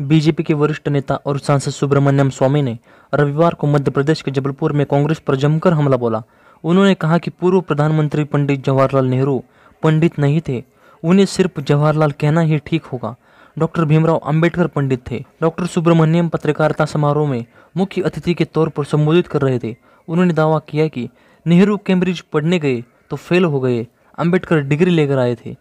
BJP के वरिष्ठ नेता और सांसद सुब्रमण्यम स्वामी ने रविवार को मध्य प्रदेश के जबलपुर में कांग्रेस पर जमकर हमला बोला उन्होंने कहा कि पूर्व प्रधानमंत्री पंडित जवाहरलाल नेहरू पंडित नहीं थे उन्हें सिर्फ जवाहरलाल कहना ही ठीक होगा डॉक्टर भीमराव अंबेडकर पंडित थे डॉक्टर सुब्रमण्यम पत्रकारिता समारोह में मुख्य अतिथि के तौर पर संबोधित कर रहे थे उन्होंने दावा किया कि नेहरू कैम्ब्रिज पढ़ने गए तो फेल हो गए अंबेडकर डिग्री लेकर आए थे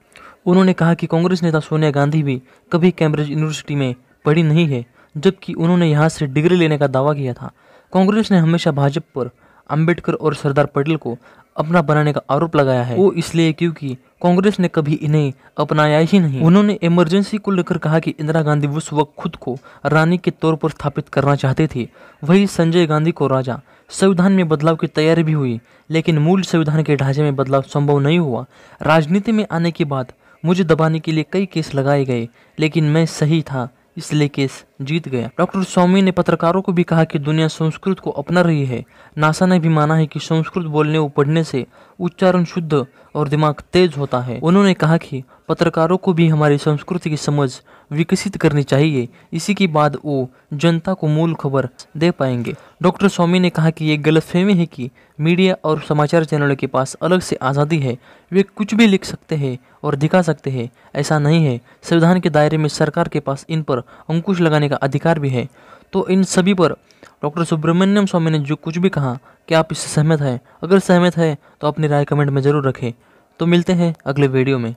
उन्होंने कहा कि कांग्रेस नेता सोनिया गांधी भी कभी कैम्ब्रिज यूनिवर्सिटी में पड़ी नहीं है जबकि उन्होंने यहाँ से डिग्री लेने का दावा किया था कांग्रेस ने हमेशा भाजपा पर अंबेडकर और सरदार पटेल को अपना बनाने का आरोप लगाया है वो इसलिए क्योंकि कांग्रेस ने कभी इन्हें अपनाया ही नहीं उन्होंने इमरजेंसी को लेकर कहा कि इंदिरा गांधी उस वक्त खुद को रानी के तौर पर स्थापित करना चाहते थे वही संजय गांधी को राजा संविधान में बदलाव की तैयारी भी हुई लेकिन मूल संविधान के ढांचे में बदलाव संभव नहीं हुआ राजनीति में आने के बाद मुझे दबाने के लिए कई केस लगाए गए लेकिन मैं सही था इसलिए लिए कि इस जीत गया डॉक्टर स्वामी ने पत्रकारों को भी कहा कि दुनिया संस्कृत को अपना रही है नासा ने भी माना है कि संस्कृत बोलने और पढ़ने से उच्चारण शुद्ध और दिमाग तेज होता है उन्होंने कहा कि पत्रकारों को भी हमारी संस्कृति की समझ विकसित करनी चाहिए इसी के बाद वो जनता को मूल खबर दे पाएंगे डॉक्टर स्वामी ने कहा कि ये गलतफहमी है कि मीडिया और समाचार चैनलों के पास अलग से आज़ादी है वे कुछ भी लिख सकते हैं और दिखा सकते हैं ऐसा नहीं है संविधान के दायरे में सरकार के पास इन पर अंकुश लगाने बनाने का अधिकार भी है तो इन सभी पर डॉक्टर सुब्रमण्यम स्वामी ने जो कुछ भी कहा कि आप इससे सहमत हैं अगर सहमत हैं तो अपनी राय कमेंट में ज़रूर रखें तो मिलते हैं अगले वीडियो में